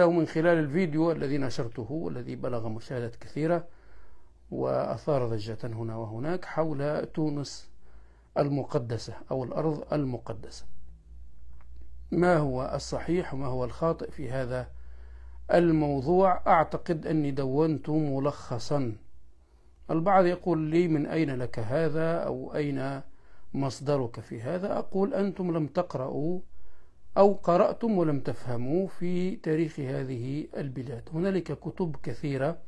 ومن خلال الفيديو الذي نشرته والذي بلغ مشاهدات كثيرة وأثار ضجة هنا وهناك حول تونس المقدسة أو الأرض المقدسة ما هو الصحيح وما هو الخاطئ في هذا الموضوع أعتقد أني دونت ملخصا البعض يقول لي من أين لك هذا أو أين مصدرك في هذا أقول أنتم لم تقرأوا أو قرأتم ولم تفهموا في تاريخ هذه البلاد هنالك كتب كثيرة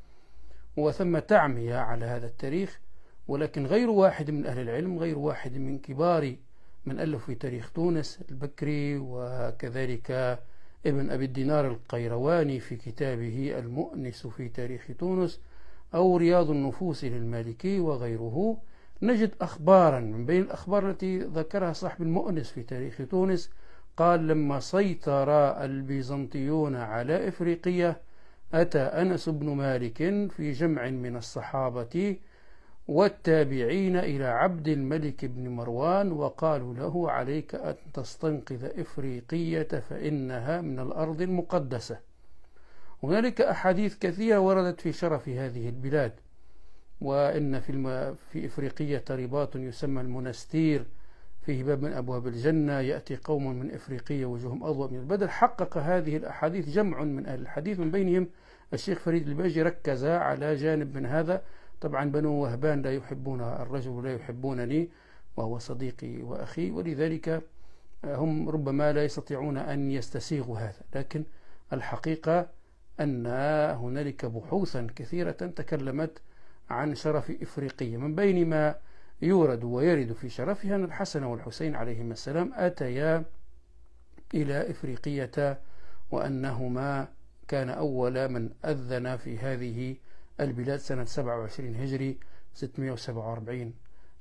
وثم تعمية على هذا التاريخ ولكن غير واحد من أهل العلم غير واحد من كبار من ألف في تاريخ تونس البكري وكذلك ابن أبي الدينار القيرواني في كتابه المؤنس في تاريخ تونس أو رياض النفوس للمالكي وغيره نجد أخبارا من بين الأخبار التي ذكرها صاحب المؤنس في تاريخ تونس قال لما سيطر البيزنطيون على إفريقيا أتى أنس بن مالك في جمع من الصحابة والتابعين إلى عبد الملك بن مروان وقالوا له عليك أن تستنقذ إفريقية فإنها من الأرض المقدسة هنالك أحاديث كثيرة وردت في شرف هذه البلاد وإن في, في إفريقية رباط يسمى المنستير فيه باب من أبواب الجنة يأتي قوم من إفريقية وجوههم أضوء من البدر حقق هذه الأحاديث جمع من أهل الحديث من بينهم الشيخ فريد الباجي ركز على جانب من هذا طبعا بنو وهبان لا يحبون الرجل ولا يحبونني وهو صديقي وأخي ولذلك هم ربما لا يستطيعون أن يستسيغوا هذا لكن الحقيقة أن هنالك بحوثا كثيرة تكلمت عن شرف إفريقية من بين ما يورد ويرد في شرفها أن الحسن والحسين عليهما السلام أتيا إلى إفريقية وأنهما كان أول من أذن في هذه البلاد سنة 27 هجري 647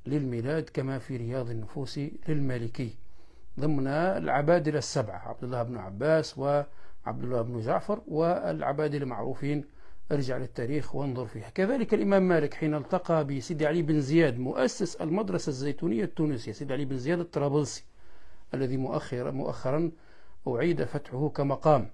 للميلاد كما في رياض النفوس للمالكي ضمن العبادلة السبعة عبد الله بن عباس وعبد الله بن جعفر والعبادلة معروفين ارجع للتاريخ وانظر فيها كذلك الإمام مالك حين التقى بسيدي علي بن زياد مؤسس المدرسة الزيتونية التونسية سيدي علي بن زياد الطرابلسي الذي مؤخرا, مؤخرا أعيد فتحه كمقام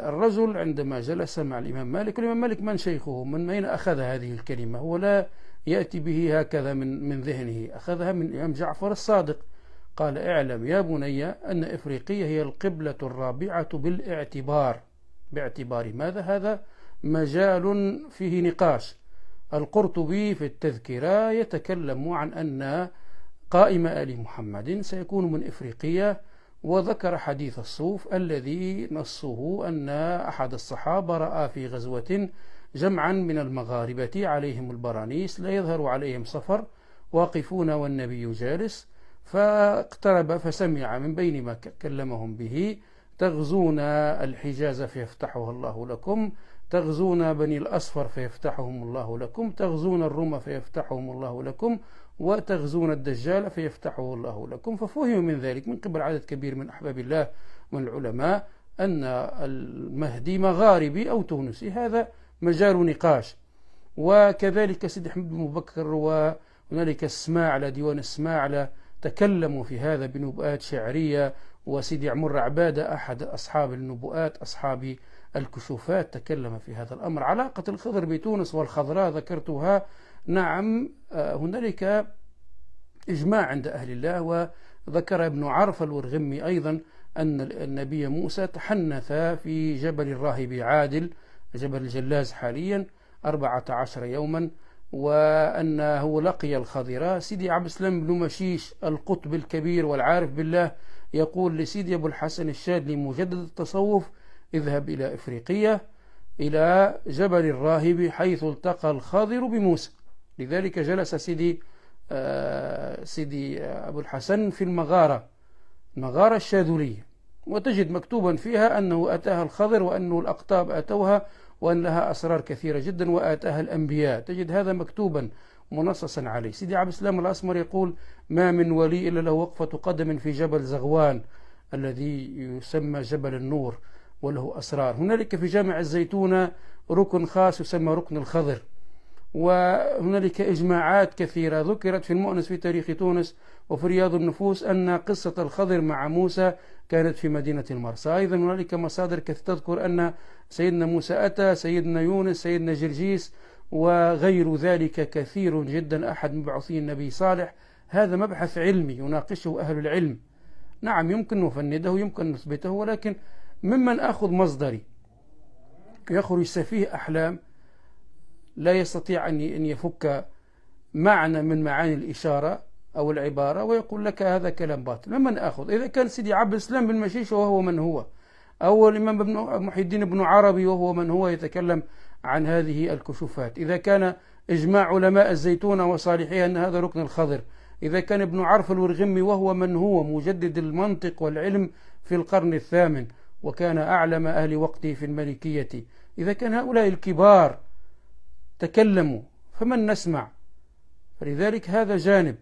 الرجل عندما جلس مع الإمام مالك الإمام مالك من شيخه من أين أخذ هذه الكلمة هو لا يأتي به هكذا من, من ذهنه أخذها من الإمام جعفر الصادق قال اعلم يا بني أن إفريقية هي القبلة الرابعة بالاعتبار باعتبار ماذا هذا مجال فيه نقاش القرطبي في التذكرة يتكلم عن أن قائم آل محمد سيكون من إفريقية وذكر حديث الصوف الذي نصه أن أحد الصحابة رأى في غزوة جمعا من المغاربة عليهم البرانيس لا يظهر عليهم صفر واقفون والنبي جالس فاقترب فسمع من بين ما كلمهم به تغزون الحجاز فيفتحها الله لكم تغزون بني الأصفر فيفتحهم الله لكم تغزون الروم فيفتحهم الله لكم وتغزون الدجال فيفتحه الله لكم ففهم من ذلك من قبل عدد كبير من أحباب الله من العلماء أن المهدي مغاربي أو تونسي هذا مجال نقاش وكذلك سيد أحمد بن وهناك وهنالك السماعلة ديوان السماعلة تكلموا في هذا بنبآت شعرية وسيدي عمر عبادة أحد أصحاب النبوءات أصحاب الكشوفات تكلم في هذا الأمر علاقة الخضر بتونس والخضراء ذكرتها نعم آه، هنالك إجماع عند أهل الله وذكر ابن عرف الورغمي أيضا أن النبي موسى تحنث في جبل الراهب عادل جبل الجلاز حاليا 14 يوما وأنه لقي الخضراء سيدي عبد السلام بن مشيش القطب الكبير والعارف بالله يقول لسيدي أبو الحسن الشاذلي مجدد التصوف اذهب إلى إفريقية إلى جبل الراهب حيث التقى الخاضر بموسى لذلك جلس سيدي آه، سيدي أبو الحسن في المغارة مغارة الشاذلية وتجد مكتوبا فيها أنه أتاها الخضر وأنه الأقطاب أتوها وأن لها أسرار كثيرة جدا وآتاها الأنبياء تجد هذا مكتوبا منصصا عليه سيدي عبد السلام الأسمر يقول ما من ولي إلا له وقفة قدم في جبل زغوان الذي يسمى جبل النور وله أسرار هنالك في جامع الزيتونة ركن خاص يسمى ركن الخضر وهنالك إجماعات كثيرة ذكرت في المؤنس في تاريخ تونس وفي رياض النفوس أن قصة الخضر مع موسى كانت في مدينة المرسى أيضا هنالك مصادر كثيرة تذكر أن سيدنا موسى أتى سيدنا يونس سيدنا جرجيس وغير ذلك كثير جدا أحد مبعوثي النبي صالح هذا مبحث علمي يناقشه أهل العلم نعم يمكن نفنده يمكن نثبته ولكن ممن أخذ مصدري يخرج سفيه أحلام لا يستطيع أن يفك معنى من معاني الإشارة أو العبارة ويقول لك هذا كلام باطل ممن أخذ إذا كان سيدي عبد الإسلام بن مشيش وهو من هو أو الإمام محي الدين بن عربي وهو من هو يتكلم عن هذه الكشوفات إذا كان إجماع علماء الزيتون وصالحيها أن هذا ركن الخضر إذا كان ابن عرف الورغمي وهو من هو مجدد المنطق والعلم في القرن الثامن وكان أعلم أهل وقته في الملكية إذا كان هؤلاء الكبار تكلموا فمن نسمع فلذلك هذا جانب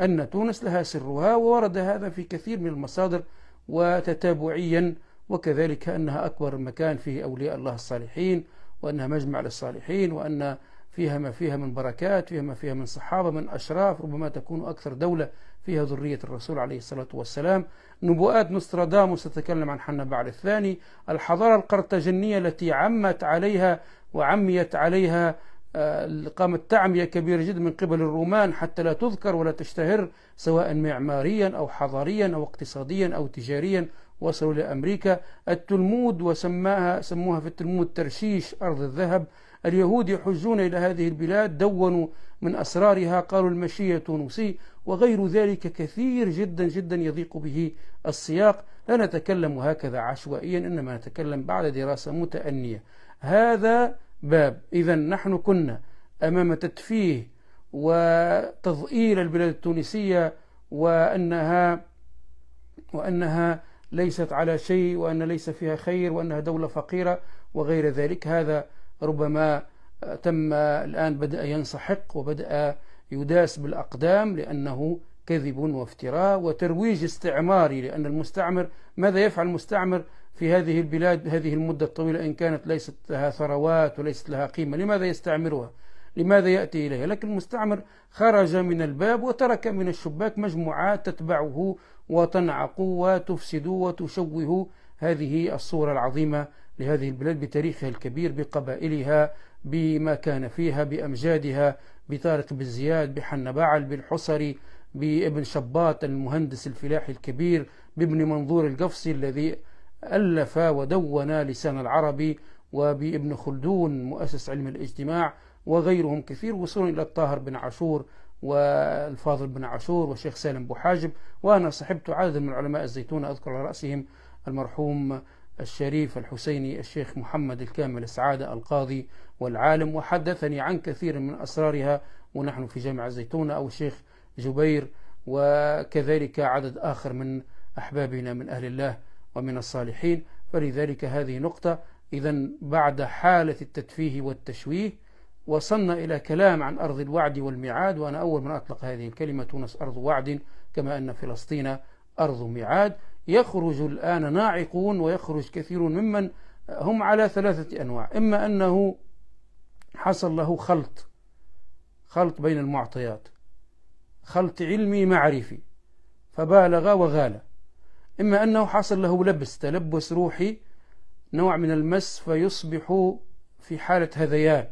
أن تونس لها سرها وورد هذا في كثير من المصادر وتتابعيا وكذلك أنها أكبر مكان فيه أولياء الله الصالحين وأنها مجمع للصالحين وأن فيها ما فيها من بركات فيها ما فيها من صحابة من أشراف ربما تكون أكثر دولة فيها ذرية الرسول عليه الصلاة والسلام نبوءات نوستراداموس تتكلم عن حنبع الثاني الحضارة القرطاجنية التي عمت عليها وعميت عليها آه، قامت تعمية كبيرة جدا من قبل الرومان حتى لا تذكر ولا تشتهر سواء معماريا أو حضاريا أو اقتصاديا أو تجاريا وصلوا إلى أمريكا التلمود وسماها سموها في التلمود ترشيش أرض الذهب اليهود يحجون إلى هذه البلاد دونوا من أسرارها قالوا المشية تونسي وغير ذلك كثير جدا جدا يضيق به السياق لا نتكلم هكذا عشوائيا إنما نتكلم بعد دراسة متأنية هذا باب إذا نحن كنا أمام تتفيه وتضئيل البلاد التونسية وأنها وأنها ليست على شيء وأن ليس فيها خير وأنها دولة فقيرة وغير ذلك هذا ربما تم الآن بدأ ينسحق وبدأ يداس بالأقدام لأنه كذب وافتراء وترويج استعماري لأن المستعمر ماذا يفعل المستعمر في هذه البلاد هذه المدة الطويلة إن كانت ليست لها ثروات وليست لها قيمة لماذا يستعمرها لماذا يأتي إليها لكن المستعمر خرج من الباب وترك من الشباك مجموعات تتبعه وتنعق وتفسد وتشوه هذه الصورة العظيمة لهذه البلاد بتاريخها الكبير بقبائلها بما كان فيها بأمجادها بطارق بن زياد بحنا بعل بالحصري بابن شباط المهندس الفلاحي الكبير بابن منظور القفصي الذي ألف ودون لسان العربي وبابن خلدون مؤسس علم الاجتماع وغيرهم كثير وصولا إلى الطاهر بن عاشور والفاضل بن عاشور والشيخ سالم بوحاجب وأنا صحبت عدد من علماء الزيتون أذكر على رأسهم المرحوم الشريف الحسيني الشيخ محمد الكامل السعادة القاضي والعالم وحدثني عن كثير من أسرارها ونحن في جامع الزيتونة أو الشيخ جبير وكذلك عدد آخر من أحبابنا من أهل الله ومن الصالحين فلذلك هذه نقطة إذا بعد حالة التتفيه والتشويه وصلنا إلى كلام عن أرض الوعد والميعاد وأنا أول من أطلق هذه الكلمة تونس أرض وعد كما أن فلسطين أرض ميعاد يخرج الآن ناعقون ويخرج كثير ممن هم على ثلاثة أنواع إما أنه حصل له خلط خلط بين المعطيات خلط علمي معرفي فبالغ وغالى إما أنه حصل له لبس تلبس روحي نوع من المس فيصبح في حالة هذيان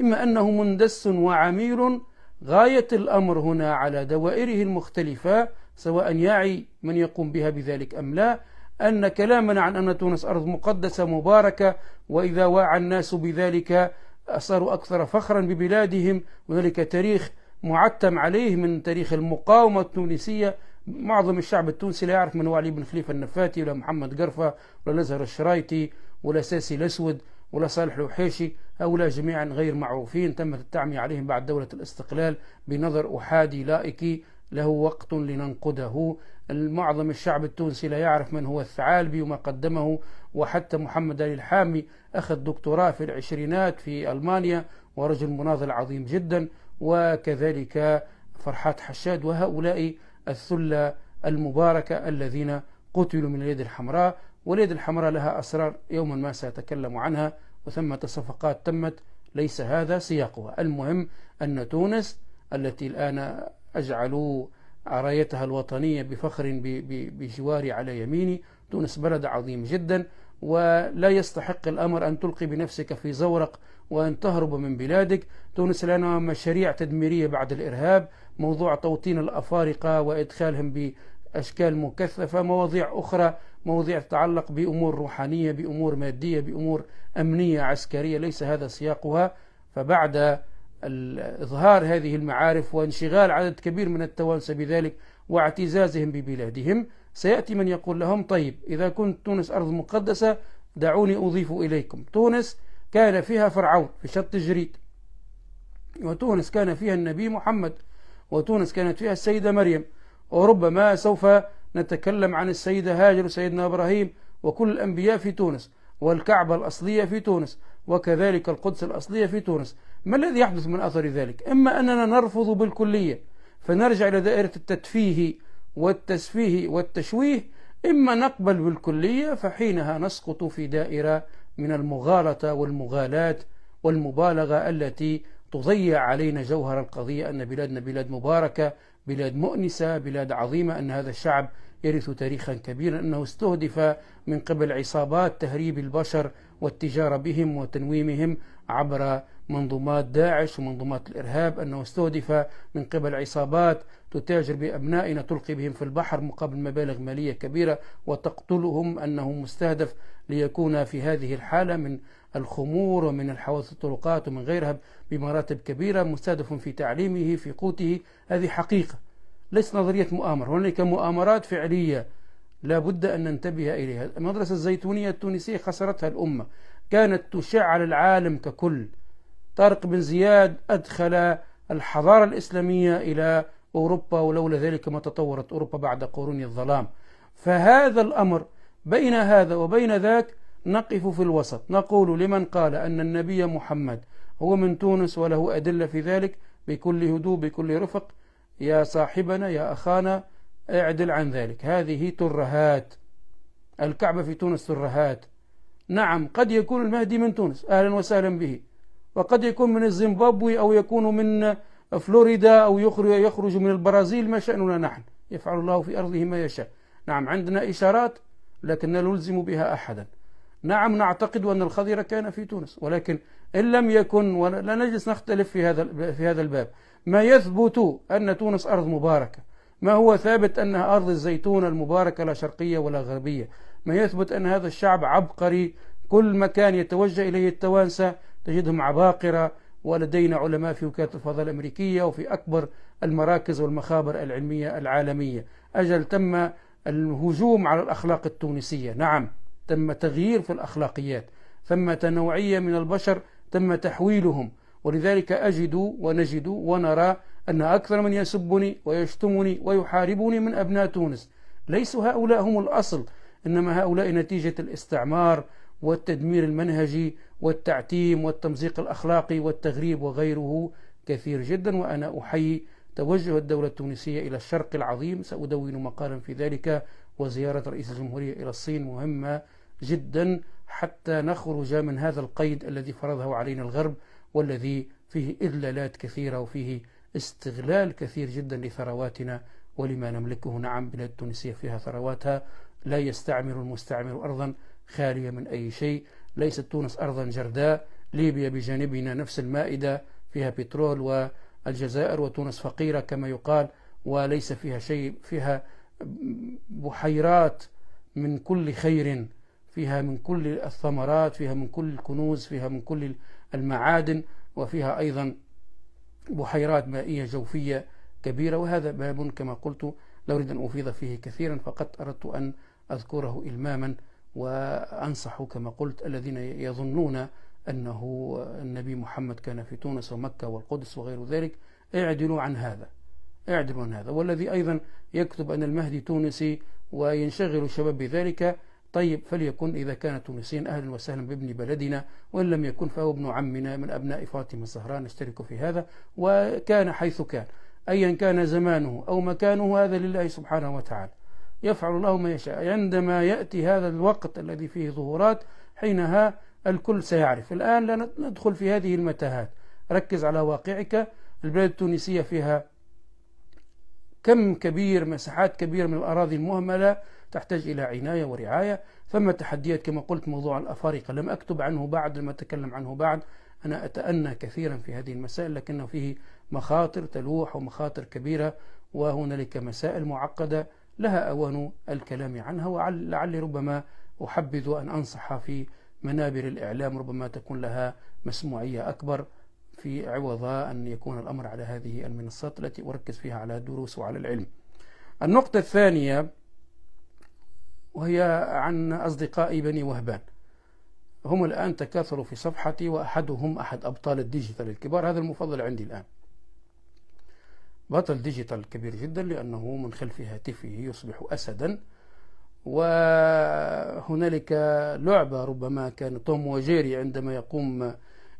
إما أنه مندس وعمير غاية الأمر هنا على دوائره المختلفة سواء يعي من يقوم بها بذلك أم لا أن كلامنا عن أن تونس أرض مقدسة مباركة وإذا واعى الناس بذلك صاروا أكثر فخرا ببلادهم هنالك تاريخ معتم عليه من تاريخ المقاومة التونسية معظم الشعب التونسي لا يعرف من هو علي بن خليفه النفاتي ولا محمد قرفه ولا الازهر الشرايطي ولا ساسي الاسود ولا صالح الوحيشي هؤلاء جميعا غير معروفين تمت التعمية عليهم بعد دولة الاستقلال بنظر أحادي لائكي له وقت لننقده معظم الشعب التونسي لا يعرف من هو الثعالبي وما قدمه وحتى محمد علي الحامي أخذ دكتوراه في العشرينات في ألمانيا ورجل مناضل عظيم جدا وكذلك فرحات حشاد وهؤلاء الثلة المباركة الذين قتلوا من اليد الحمراء واليد الحمراء لها أسرار يوما ما سأتكلم عنها وثمة صفقات تمت ليس هذا سياقها المهم أن تونس التي الآن أجعلوا عرايتها الوطنية بفخر بجواري على يميني تونس بلد عظيم جدا ولا يستحق الأمر أن تلقي بنفسك في زورق وأن تهرب من بلادك تونس الآن مشاريع تدميرية بعد الإرهاب موضوع توطين الأفارقة وإدخالهم بأشكال مكثفة مواضيع أخرى مواضيع تتعلق بأمور روحانية بأمور مادية بأمور أمنية عسكرية ليس هذا سياقها فبعد إظهار هذه المعارف وانشغال عدد كبير من التوانسة بذلك واعتزازهم ببلادهم سيأتي من يقول لهم طيب إذا كنت تونس أرض مقدسة دعوني أضيف إليكم تونس كان فيها فرعون في شط جريد وتونس كان فيها النبي محمد وتونس كانت فيها السيدة مريم وربما سوف نتكلم عن السيدة هاجر وسيدنا إبراهيم وكل الأنبياء في تونس والكعبة الأصلية في تونس وكذلك القدس الأصلية في تونس ما الذي يحدث من أثر ذلك إما أننا نرفض بالكلية فنرجع إلى دائرة التتفيه والتسفيه والتشويه إما نقبل بالكلية فحينها نسقط في دائرة من المغالطة والمغالاة والمبالغة التي تضيع علينا جوهر القضية أن بلادنا بلاد مباركة بلاد مؤنسة بلاد عظيمة أن هذا الشعب يرث تاريخا كبيرا أنه استهدف من قبل عصابات تهريب البشر والتجارة بهم وتنويمهم عبر منظومات داعش ومنظومات الإرهاب أنه استهدف من قبل عصابات تتاجر بأبنائنا تلقي بهم في البحر مقابل مبالغ مالية كبيرة وتقتلهم أنه مستهدف ليكون في هذه الحالة من الخمور ومن الحواس الطرقات ومن غيرها بمراتب كبيرة مستهدف في تعليمه في قوته هذه حقيقة ليس نظرية مؤامرة هناك مؤامرات فعلية لا بد أن ننتبه إليها المدرسة الزيتونية التونسية خسرتها الأمة كانت تشع على العالم ككل طارق بن زياد أدخل الحضارة الإسلامية إلى أوروبا ولولا ذلك ما تطورت أوروبا بعد قرون الظلام فهذا الأمر بين هذا وبين ذاك نقف في الوسط نقول لمن قال أن النبي محمد هو من تونس وله أدلة في ذلك بكل هدوء بكل رفق يا صاحبنا يا أخانا اعدل عن ذلك هذه ترهات الكعبة في تونس ترهات نعم قد يكون المهدي من تونس أهلا وسهلا به وقد يكون من الزيمبابوي أو يكون من فلوريدا أو يخرج من البرازيل ما شأننا نحن يفعل الله في أرضه ما يشاء نعم عندنا إشارات لكن لا نلزم بها أحدا نعم نعتقد أن الخضيرة كان في تونس ولكن إن لم يكن ولا نجلس نختلف في هذا في هذا الباب ما يثبت أن تونس أرض مباركة ما هو ثابت أنها أرض الزيتون المباركة لا شرقية ولا غربية ما يثبت أن هذا الشعب عبقري كل مكان يتوجه إليه التوانسة تجدهم عباقرة ولدينا علماء في وكالة الفضاء الأمريكية وفي أكبر المراكز والمخابر العلمية العالمية أجل تم الهجوم على الأخلاق التونسية نعم تم تغيير في الأخلاقيات ثمة نوعية من البشر تم تحويلهم ولذلك أجد ونجد ونرى أن أكثر من يسبني ويشتمني ويحاربني من أبناء تونس ليس هؤلاء هم الأصل إنما هؤلاء نتيجة الاستعمار والتدمير المنهجي والتعتيم والتمزيق الأخلاقي والتغريب وغيره كثير جدا وأنا أحيي توجه الدولة التونسية إلى الشرق العظيم سأدون مقالا في ذلك وزيارة رئيس الجمهورية إلى الصين مهمة جدا حتى نخرج من هذا القيد الذي فرضه علينا الغرب والذي فيه إذلالات كثيرة وفيه استغلال كثير جدا لثرواتنا ولما نملكه نعم بلاد تونسية فيها ثرواتها لا يستعمر المستعمر أرضا خالية من أي شيء ليست تونس أرضا جرداء ليبيا بجانبنا نفس المائدة فيها بترول والجزائر وتونس فقيرة كما يقال وليس فيها شيء فيها بحيرات من كل خير فيها من كل الثمرات فيها من كل الكنوز فيها من كل المعادن وفيها أيضا بحيرات مائية جوفية كبيرة وهذا باب كما قلت لا أريد أن أفيض فيه كثيرا فقط أردت أن أذكره إلماما وأنصح كما قلت الذين يظنون أنه النبي محمد كان في تونس ومكة والقدس وغير ذلك اعدلوا عن هذا اعدلوا عن هذا والذي أيضا يكتب أن المهدي تونسي وينشغل الشباب بذلك طيب فليكن إذا كان تونسيا أهلا وسهلا بابن بلدنا وإن لم يكن فهو ابن عمنا من أبناء فاطمة الزهراء نشترك في هذا وكان حيث كان أيا كان زمانه أو مكانه هذا لله سبحانه وتعالى يفعل الله ما يشاء عندما يأتي هذا الوقت الذي فيه ظهورات حينها الكل سيعرف الآن لا ندخل في هذه المتاهات ركز على واقعك البلاد التونسية فيها كم كبير مساحات كبيرة من الأراضي المهملة تحتاج إلى عناية ورعاية ثم تحديات كما قلت موضوع الأفارقة لم أكتب عنه بعد لم أتكلم عنه بعد أنا أتأنى كثيرا في هذه المسائل لكنه فيه مخاطر تلوح ومخاطر كبيرة وهنالك مسائل معقدة لها أوان الكلام عنها ولعلي ربما أحبذ أن أنصح في منابر الإعلام ربما تكون لها مسموعية أكبر في عوض أن يكون الأمر على هذه المنصات التي أركز فيها على الدروس وعلى العلم النقطة الثانية وهي عن أصدقائي بني وهبان هم الآن تكاثروا في صفحتي وأحدهم أحد أبطال الديجيتال الكبار هذا المفضل عندي الآن بطل ديجيتال كبير جدا لأنه من خلف هاتفه يصبح أسدا وهنالك لعبة ربما كان توم وجيري عندما يقوم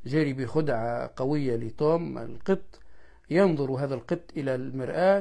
جيري بخدعة قوية لتوم القط ينظر هذا القط إلى المرآة